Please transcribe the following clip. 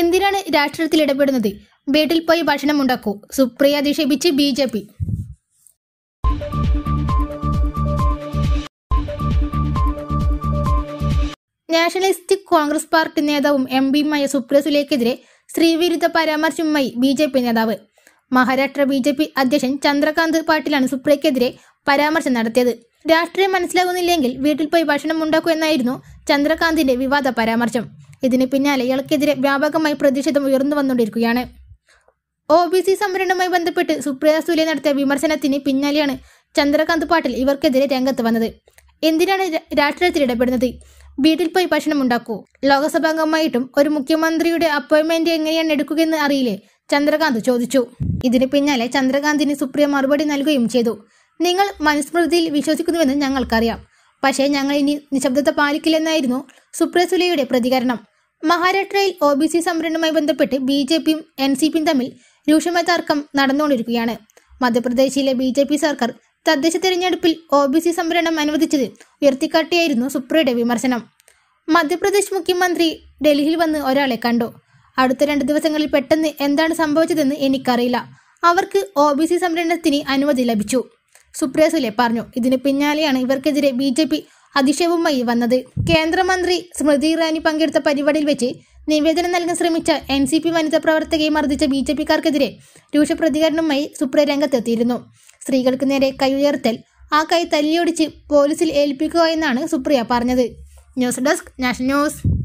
എന്തിനാണ് രാഷ്ട്രീയത്തിൽ ഇടപെടുന്നത് വീട്ടിൽ പോയി ഭക്ഷണം ഉണ്ടാക്കൂ സുപ്രിയ അധിക്ഷേപിച്ച് B J P nationalist congress party നേതാവും എം പിയുമായ സുപ്രിയ സുലേക്കെതിരെ സ്ത്രീവിരുദ്ധ പരാമർശവുമായി ബി ജെ പി നേതാവ് മഹാരാഷ്ട്ര ബി ജെ പി അധ്യക്ഷൻ ചന്ദ്രകാന്ത് പാട്ടീലാണ് സുപ്രിയക്കെതിരെ പരാമർശം നടത്തിയത് രാഷ്ട്രീയം മനസ്സിലാകുന്നില്ലെങ്കിൽ വീട്ടിൽ പോയി ഭക്ഷണം ഉണ്ടാക്കൂ എന്നായിരുന്നു ചന്ദ്രകാന്തിന്റെ വിവാദ പരാമർശം ഇതിന് പിന്നാലെ ഇയാൾക്കെതിരെ വ്യാപകമായി പ്രതിഷേധം ഉയർന്നു വന്നുകൊണ്ടിരിക്കുകയാണ് ഒ ബി സി സംവരണവുമായി ബന്ധപ്പെട്ട് സുപ്രിയ സൂര്യ നടത്തിയ വിമർശനത്തിന് പിന്നാലെയാണ് ചന്ദ്രകാന്ത് പാട്ടിൽ ഇവർക്കെതിരെ രംഗത്ത് വന്നത് എന്തിനാണ് രാഷ്ട്രീയത്തിൽ ഇടപെടുന്നത് വീട്ടിൽ പോയി ഭക്ഷണം ഉണ്ടാക്കൂ ലോകസഭാംഗമായിട്ടും ഒരു മുഖ്യമന്ത്രിയുടെ അപ്പോയിന്റ്മെന്റ് എങ്ങനെയാണ് എടുക്കുകയെന്ന് അറിയില്ലേ ചന്ദ്രകാന്ത് ചോദിച്ചു ഇതിന് പിന്നാലെ ചന്ദ്രകാന്തിന് സുപ്രിയ മറുപടി നൽകുകയും ചെയ്തു നിങ്ങൾ മനുസ്മൃതിയിൽ വിശ്വസിക്കുന്നുവെന്ന് ഞങ്ങൾക്കറിയാം പക്ഷേ ഞങ്ങൾ ഇനി നിശബ്ദത പാലിക്കില്ലെന്നായിരുന്നു സുപ്രസുലയുടെ പ്രതികരണം മഹാരാഷ്ട്രയിൽ ഒ ബി സി സംവരണവുമായി ബന്ധപ്പെട്ട് ബി ജെ പിയും എൻ സി പിയും തമ്മിൽ രൂക്ഷമായ തർക്കം നടന്നുകൊണ്ടിരിക്കുകയാണ് മധ്യപ്രദേശിലെ ബി ജെ പി സർക്കാർ തദ്ദേശ തെരഞ്ഞെടുപ്പിൽ ഒ ബി സി സംവരണം അനുവദിച്ചത് ഉയർത്തിക്കാട്ടിയായിരുന്നു സുപ്രയുടെ വിമർശനം മധ്യപ്രദേശ് മുഖ്യമന്ത്രി ഡൽഹിയിൽ വന്ന് ഒരാളെ കണ്ടു അടുത്ത രണ്ട് ദിവസങ്ങളിൽ പെട്ടെന്ന് എന്താണ് സംഭവിച്ചതെന്ന് എനിക്കറിയില്ല അവർക്ക് ഒ ബി സി സംവരണത്തിന് അനുമതി ലഭിച്ചു സുപ്രിയ സുലെ പറഞ്ഞു ഇതിന് പിന്നാലെയാണ് ഇവർക്കെതിരെ ബി ജെ പി അതിശയവുമായി വന്നത് കേന്ദ്രമന്ത്രി സ്മൃതി ഇറാനി പങ്കെടുത്ത പരിപാടിയിൽ വെച്ച് നിവേദനം നൽകാൻ ശ്രമിച്ച എൻ സി പി വനിതാ പ്രവർത്തകയെ മർദ്ദിച്ച ബി ജെ പിക്കാർക്കെതിരെ രൂക്ഷ പ്രതികരണവുമായി സുപ്ര രംഗത്തെത്തിയിരുന്നു സ്ത്രീകൾക്ക് നേരെ കൈ ഉയർത്തൽ ആ കൈ തല്ലിയൊടിച്ച് പോലീസിൽ ഏൽപ്പിക്കുക എന്നാണ് സുപ്രിയ പറഞ്ഞത് ന്യൂസ് ഡെസ്ക് നാഷണൽ ന്യൂസ്